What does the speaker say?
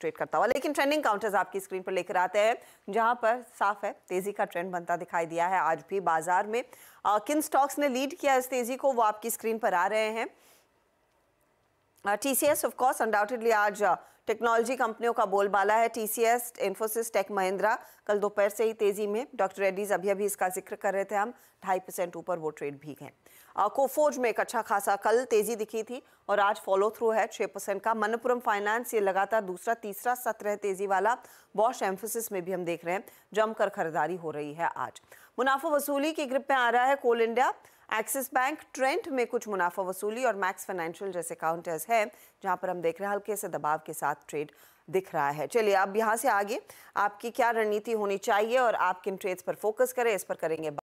trade करता हुआ लेकिन ट्रेंडिंग काउंटर्स आपकी स्क्रीन पर लेकर आते हैं जहां पर साफ है तेजी का ट्रेंड बनता दिखाई दिया है आज भी बाजार में आ, किन स्टॉक्स ने लीड किया इस तेजी को वो आपकी स्क्रीन पर आ रहे हैं TCS of course of course undoubtedly आज टेक्नोलॉजी कंपनियों का बोलबाला है टीसीएस, इन्फोसिस टेक महिंद्रा कल दोपहर से ही तेजी में डॉक्टर रेड्डीज अभी अभी इसका जिक्र कर रहे थे हम ढाई परसेंट ऊपर वो ट्रेड भी गए कोफोज में एक अच्छा खासा कल तेजी दिखी थी और आज फॉलो थ्रू है छः परसेंट का मनपुरम फाइनेंस ये लगातार दूसरा तीसरा सत्र है तेजी वाला बॉश एम्फोसिस में भी हम देख रहे हैं जमकर खरीदारी हो रही है आज मुनाफा वसूली की ग्रिप में आ रहा है Coal India Axis bank Trent में कुछ मुनाफा वसूली और मैक्स फाइनेंशियल जैसे काउंटर्स हैं जहां पर हम देख रहे हैं हल्के से दबाव के साथ साथ ट्रेड दिख रहा है चलिए अब यहाँ से आगे आपकी क्या रणनीति होनी चाहिए और आप किन ट्रेड्स पर फोकस करें इस पर करेंगे